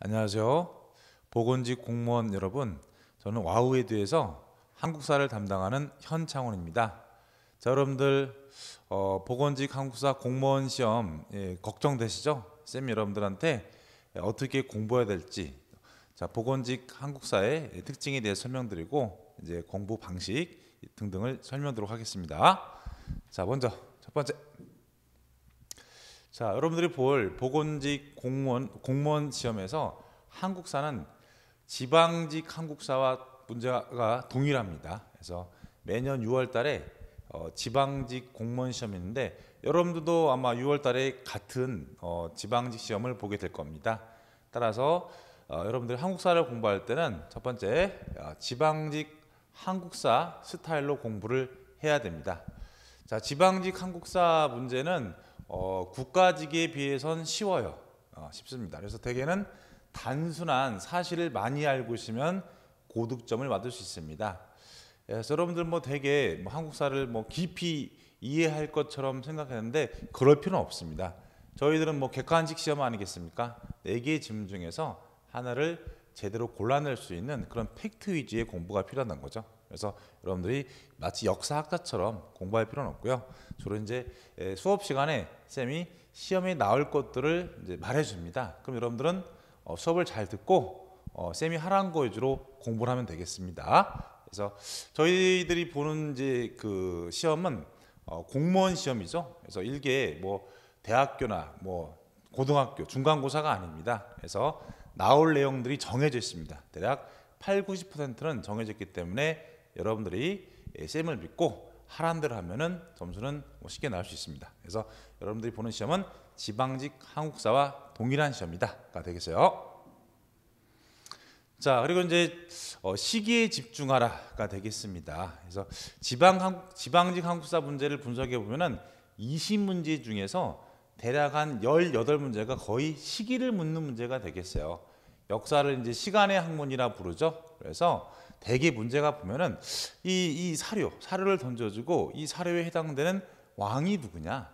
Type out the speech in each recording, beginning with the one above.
안녕하세요. 보건직 공무원 여러분, 저는 와우에드에서 한국사를 담당하는 현창원입니다. 자, 여러분들 어, 보건직 한국사 공무원 시험 예, 걱정되시죠? 쌤 여러분들한테 어떻게 공부해야 될지 자 보건직 한국사의 특징에 대해 설명드리고 이제 공부 방식 등등을 설명드리도록 하겠습니다. 자 먼저 첫 번째 자, 여러분들이 볼 보건직 공무원 공무원 시험에서 한국사는 지방직 한국사와 문제가 동일합니다. 그래서 매년 6월 달에 어, 지방직 공무원 시험이 있는데 여러분들도 아마 6월 달에 같은 어, 지방직 시험을 보게 될 겁니다. 따라서 어, 여러분들이 한국사를 공부할 때는 첫 번째 어, 지방직 한국사 스타일로 공부를 해야 됩니다. 자, 지방직 한국사 문제는 어, 국가직에 비해선 쉬워요. 어, 쉽습니다. 그래서 대개는 단순한 사실을 많이 알고 있으면 고득점을 받을 수 있습니다. 그래서 여러분들 뭐 대개 뭐 한국사를 뭐 깊이 이해할 것처럼 생각하는데 그럴 필요는 없습니다. 저희들은 뭐 객관식 시험 아니겠습니까? 네 개의 질문 중에서 하나를 제대로 골라낼 수 있는 그런 팩트 위주의 공부가 필요하다는 거죠. 그래서 여러분들이 마치 역사학자처럼 공부할 필요는 없고요. 주로 이제 수업 시간에 쌤이 시험에 나올 것들을 이제 말해줍니다. 그럼 여러분들은 어, 수업을 잘 듣고 어, 쌤이 하라는 거 위주로 공부를 하면 되겠습니다. 그래서 저희들이 보는 이제 그 시험은 어, 공무원 시험이죠. 그래서 일개 뭐 대학교나 뭐 고등학교 중간고사가 아닙니다. 그래서 나올 내용들이 정해져 있습니다. 대략 8, 90%는 정해져 기 때문에 여러분들이 예, 쌤을 믿고 하란 대로 하면은 점수는 뭐 쉽게 나올 수 있습니다. 그래서 여러분들이 보는 시험은 지방직 한국사와 동일한 시험이다가 되겠어요. 자 그리고 이제 어, 시기에 집중하라가 되겠습니다. 그래서 지방 한국, 지방직 한국사 문제를 분석해 보면은 20문제 중에서 대략 한 18문제가 거의 시기를 묻는 문제가 되겠어요. 역사를 이제 시간의 학문이라 부르죠. 그래서 대개 문제가 보면은 이, 이 사료, 사료를 던져주고 이 사료에 해당되는 왕이 누구냐?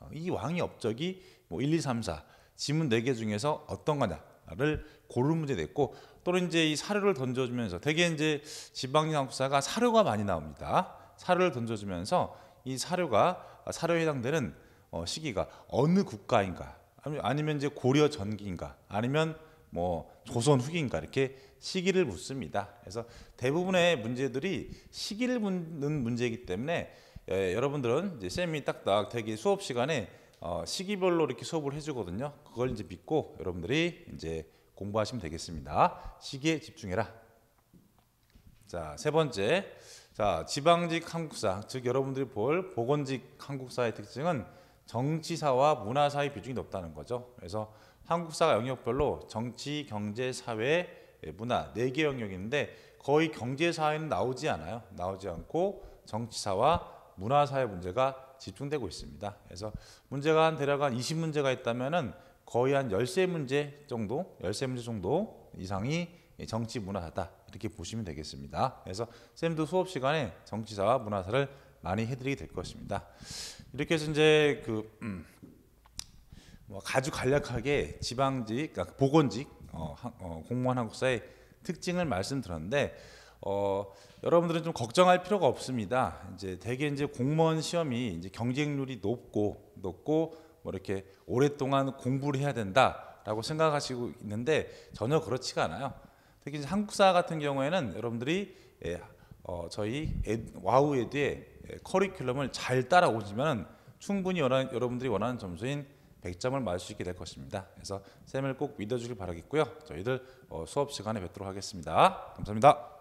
어, 이 왕의 업적이 뭐 1, 2, 3, 4 지문 4개 중에서 어떤 거냐를 고른 문제 됐고 또는 이제 이 사료를 던져주면서 대개 이제 지방지상국사가 사료가 많이 나옵니다. 사료를 던져주면서 이 사료가 아, 사료에 해당되는 어, 시기가 어느 국가인가 아니면 이제 고려 전기인가 아니면 뭐 조선 후기인가 이렇게 시기를 묻습니다. 그래서 대부분의 문제들이 시기를 묻는 문제이기 때문에 예, 여러분들은 이제 쌤이 딱딱 되게 수업 시간에 어, 시기별로 이렇게 수업을 해주거든요. 그걸 이제 믿고 여러분들이 이제 공부하시면 되겠습니다. 시기에 집중해라. 자, 세 번째. 자, 지방직 한국사, 즉 여러분들이 볼 보건직 한국사의 특징은 정치사와 문화사의 비중이 높다는 거죠. 그래서 한국사가 영역별로 정치, 경제, 사회, 예, 문화 네 개 영역인데 거의 경제 사회는 나오지 않아요. 나오지 않고 정치사와 문화사회 문제가 집중되고 있습니다. 그래서 문제가 한 대략 한 20문제가 있다면은 거의 한 13문제 정도, 13문제 정도 이상이 정치 문화사다 이렇게 보시면 되겠습니다. 그래서 쌤도 수업 시간에 정치사와 문화사를 많이 해드리게 될 것입니다. 이렇게 해서 이제 그 음, 뭐 아주 간략하게 지방직, 그러니까 보건직 어, 어, 공무원 한국사의 특징을 말씀드렸는데 어, 여러분들은 좀 걱정할 필요가 없습니다. 이제 대개 이제 공무원 시험이 이제 경쟁률이 높고 높고 뭐 이렇게 오랫동안 공부를 해야 된다라고 생각하시고 있는데 전혀 그렇지가 않아요. 특히 이제 한국사 같은 경우에는 여러분들이 예, 어, 저희 와우에 대해 예, 커리큘럼을 잘 따라오시면 충분히 여러, 여러분들이 원하는 점수인 100점을 맞을 수 있게 될 것입니다. 그래서 쌤을 꼭 믿어주길 바라겠고요. 저희들 어, 수업 시간에 뵙도록 하겠습니다. 감사합니다.